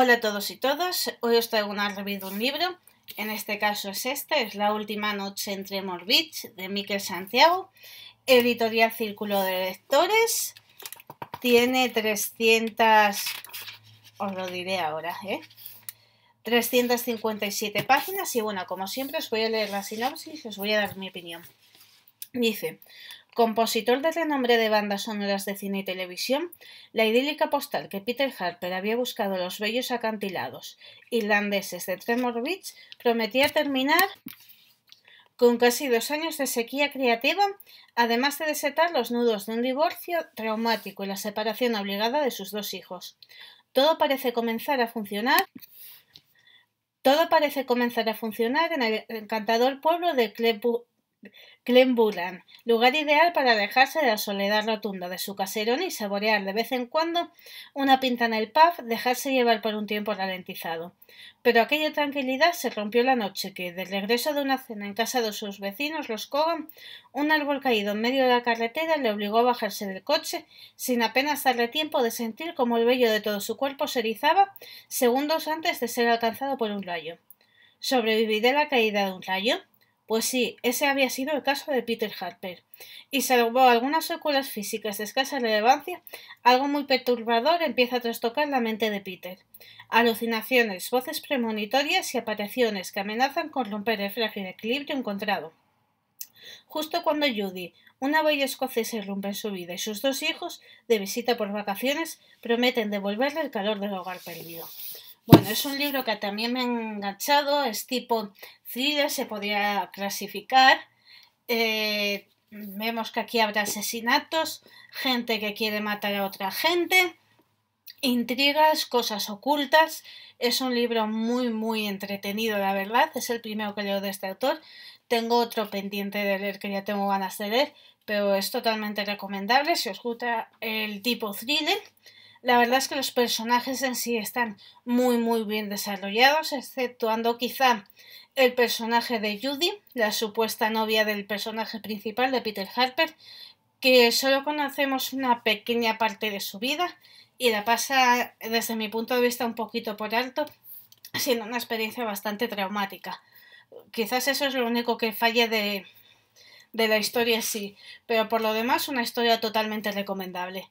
Hola a todos y todas, hoy os traigo una revista de un libro, en este caso es este, es La última noche entre Tremor de Miquel Santiago, editorial Círculo de Lectores, tiene 300, os lo diré ahora, ¿eh? 357 páginas y bueno, como siempre os voy a leer la sinopsis y os voy a dar mi opinión. Dice, Compositor de renombre de bandas sonoras de cine y televisión, la idílica postal que Peter Harper había buscado en los bellos acantilados irlandeses de Tremor Beach prometía terminar con casi dos años de sequía creativa, además de desatar los nudos de un divorcio traumático y la separación obligada de sus dos hijos. Todo parece comenzar a funcionar. Todo parece comenzar a funcionar en el encantador pueblo de Clepu. Glen lugar ideal para alejarse de la soledad rotunda de su caserón y saborear de vez en cuando una pinta en el pub, dejarse llevar por un tiempo ralentizado. Pero aquella tranquilidad se rompió la noche que, del regreso de una cena en casa de sus vecinos, los Cogan, un árbol caído en medio de la carretera le obligó a bajarse del coche sin apenas darle tiempo de sentir cómo el vello de todo su cuerpo se erizaba segundos antes de ser alcanzado por un rayo. ¿Sobreviviré la caída de un rayo? Pues sí, ese había sido el caso de Peter Harper, y salvo algunas secuelas físicas de escasa relevancia, algo muy perturbador empieza a trastocar la mente de Peter. Alucinaciones, voces premonitorias y apariciones que amenazan con romper el frágil equilibrio encontrado. Justo cuando Judy, una bella escocesa, irrumpe en su vida y sus dos hijos, de visita por vacaciones, prometen devolverle el calor del hogar perdido. Bueno, es un libro que también me ha enganchado, es tipo thriller, se podría clasificar. Eh, vemos que aquí habrá asesinatos, gente que quiere matar a otra gente, intrigas, cosas ocultas. Es un libro muy, muy entretenido, la verdad. Es el primero que leo de este autor. Tengo otro pendiente de leer que ya tengo ganas de leer, pero es totalmente recomendable si os gusta el tipo thriller. La verdad es que los personajes en sí están muy muy bien desarrollados, exceptuando quizá el personaje de Judy, la supuesta novia del personaje principal de Peter Harper, que solo conocemos una pequeña parte de su vida y la pasa desde mi punto de vista un poquito por alto, siendo una experiencia bastante traumática. Quizás eso es lo único que falle de, de la historia sí, pero por lo demás una historia totalmente recomendable.